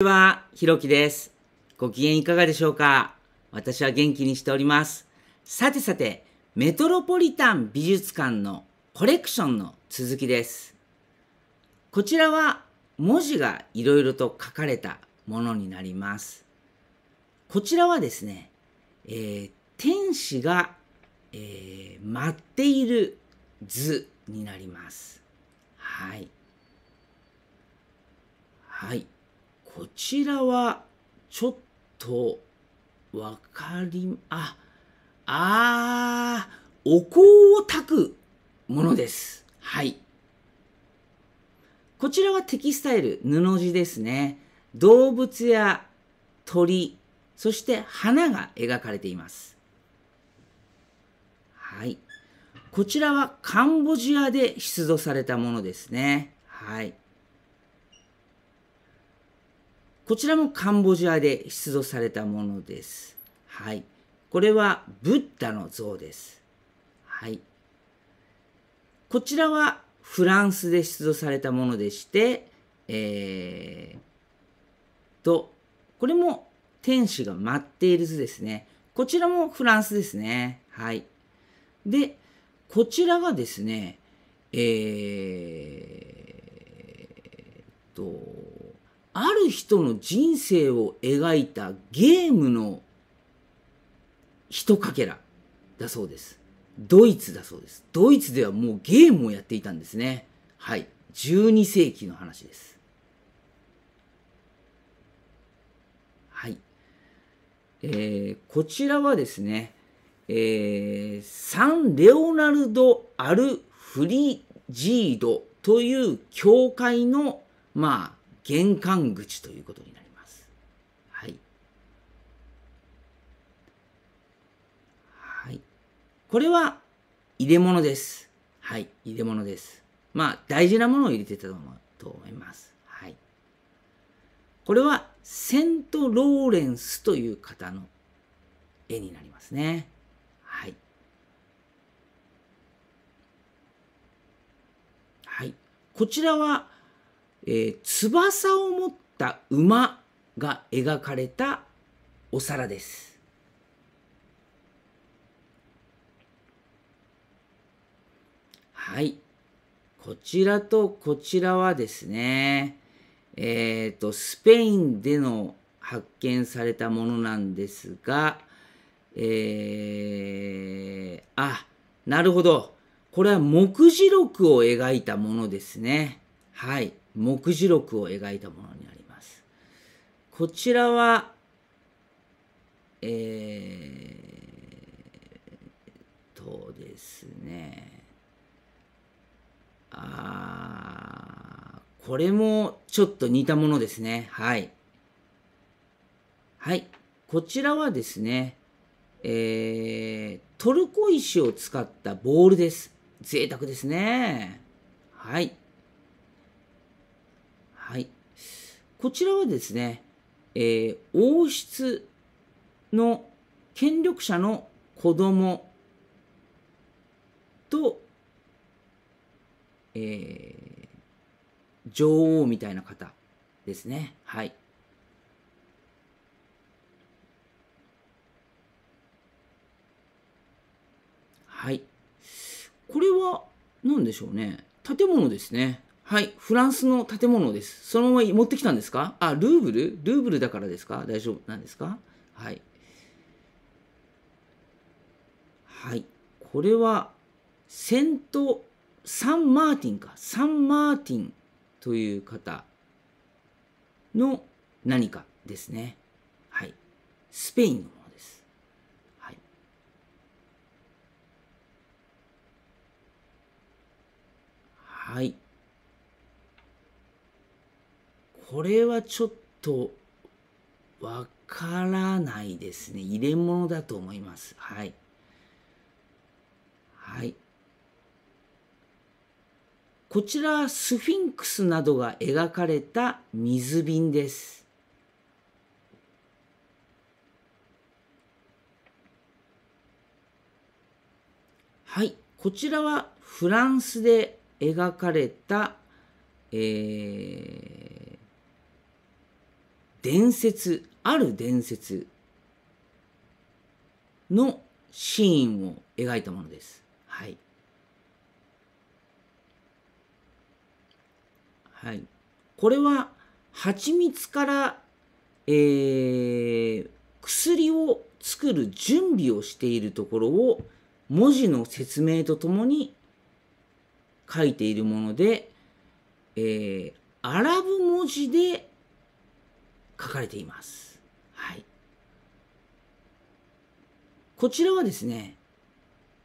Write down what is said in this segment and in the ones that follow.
こんにちは、ひろきです。ご機嫌いかがでしょうか私は元気にしております。さてさて、メトロポリタン美術館のコレクションの続きです。こちらは文字がいろいろと書かれたものになります。こちらはですね、えー、天使が、えー、舞っている図になります。はい。はい。こちらは、ちょっと、わかり、あ、あー、お香を炊くものです。はい。こちらはテキスタイル、布地ですね。動物や鳥、そして花が描かれています。はい。こちらはカンボジアで出土されたものですね。はい。こちらもカンボジアで出土されたものです。はい。これはブッダの像です。はい。こちらはフランスで出土されたものでして、えー、と、これも天使が舞っている図ですね。こちらもフランスですね。はい。で、こちらがですね、えー、と、ある人の人生を描いたゲームの一かけらだそうです。ドイツだそうです。ドイツではもうゲームをやっていたんですね。はい。12世紀の話です。はい。えー、こちらはですね、えー、サン・レオナルド・アル・フリジードという教会の、まあ、玄関口ということになります。はい。はい。これは入れ物です。はい。入れ物です。まあ、大事なものを入れてたと思います。はい。これはセント・ローレンスという方の絵になりますね。はい。はい。こちらはえー、翼を持った馬が描かれたお皿です。はい。こちらとこちらはですね、えっ、ー、と、スペインでの発見されたものなんですが、えー、あ、なるほど。これは目次録を描いたものですね。はい。目次録を描いたものになります。こちらは、えー、とですね、あこれもちょっと似たものですね。はい。はい。こちらはですね、えー、トルコ石を使ったボールです。贅沢ですね。はい。はい。こちらはですね、えー、王室の権力者の子供と、えー、女王みたいな方ですね。はい。はい。これは何でしょうね。建物ですね。はい、フランスの建物です。そのまま持ってきたんですかあ、ルーブルルーブルだからですか大丈夫なんですかはい。はい。これは、セント・サン・マーティンか。サン・マーティンという方の何かですね。はい。スペインのものです。はい。はい。これはちょっとわからないですね。入れ物だと思います。はい。はい。こちら、はスフィンクスなどが描かれた水瓶です。はい。こちらはフランスで描かれた、えー伝説ある伝説のシーンを描いたものです。はい。はい、これは蜂蜜から、えー、薬を作る準備をしているところを文字の説明とともに書いているもので、えー、アラブ文字で書かれています。はい。こちらはですね、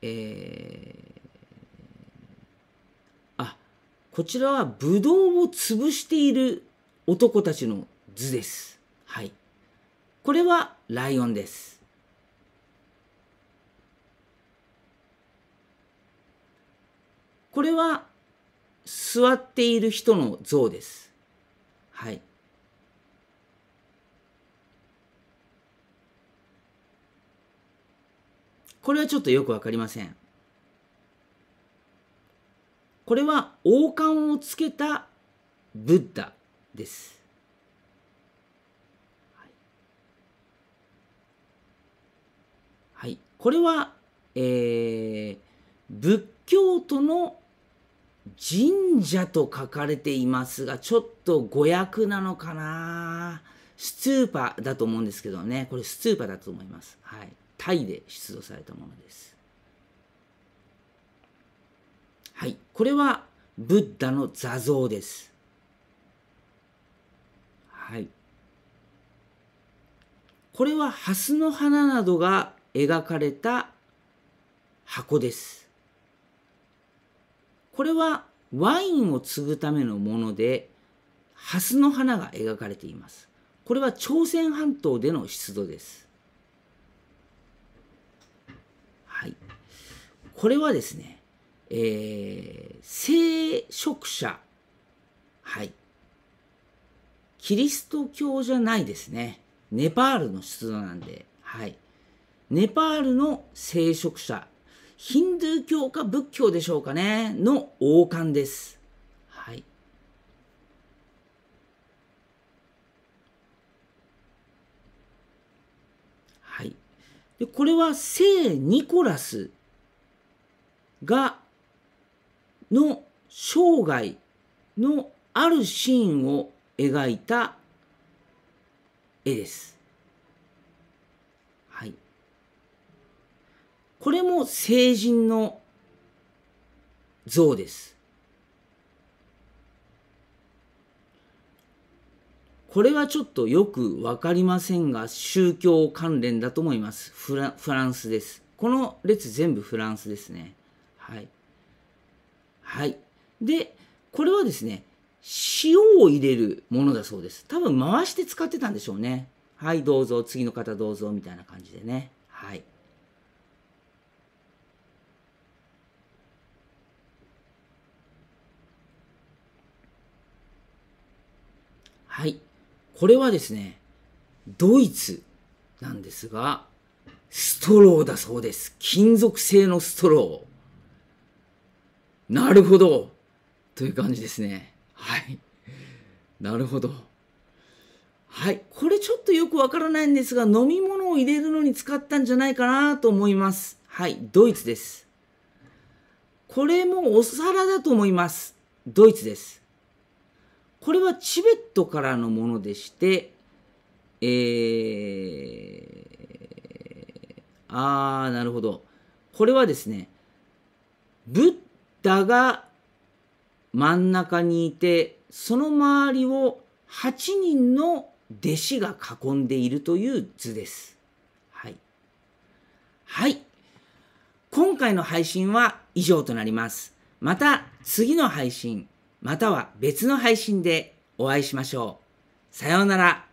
えー、あ、こちらはブドウを潰している男たちの図です。はい。これはライオンです。これは座っている人の像です。はい。これはちょっとよくわかりません。これは王冠をつけたブッダです。はい、はい、これは、えー、仏教徒の神社と書かれていますが、ちょっと誤訳なのかなスツーパーだと思うんですけどね、これスツーパーだと思います。はい。タイで出土されたものです。はい、これはブッダの座像です。はい。これは蓮の花などが描かれた箱です。これはワインを継ぐためのもので、蓮の花が描かれています。これは朝鮮半島での出土です。これはですね、えー、聖職者。はい。キリスト教じゃないですね。ネパールの出土なんで、はい。ネパールの聖職者、ヒンドゥー教か仏教でしょうかね、の王冠です。はい。はい。でこれは聖ニコラスが、の生涯のあるシーンを描いた絵です。はい。これも成人の像です。これはちょっとよくわかりませんが、宗教関連だと思います。フランスです。この列全部フランスですね。はい。はい。で、これはですね、塩を入れるものだそうです。多分回して使ってたんでしょうね。はい、どうぞ、次の方どうぞ、みたいな感じでね。はい。はい。これはですね、ドイツなんですが、ストローだそうです。金属製のストロー。なるほどという感じですね。はい。なるほど。はい。これちょっとよくわからないんですが、飲み物を入れるのに使ったんじゃないかなと思います。はい。ドイツです。これもお皿だと思います。ドイツです。これはチベットからのものでして、えー、あー、なるほど。これはですね、だが真ん中にいてその周りを8人の弟子が囲んでいるという図です。はい。はい。今回の配信は以上となります。また次の配信、または別の配信でお会いしましょう。さようなら。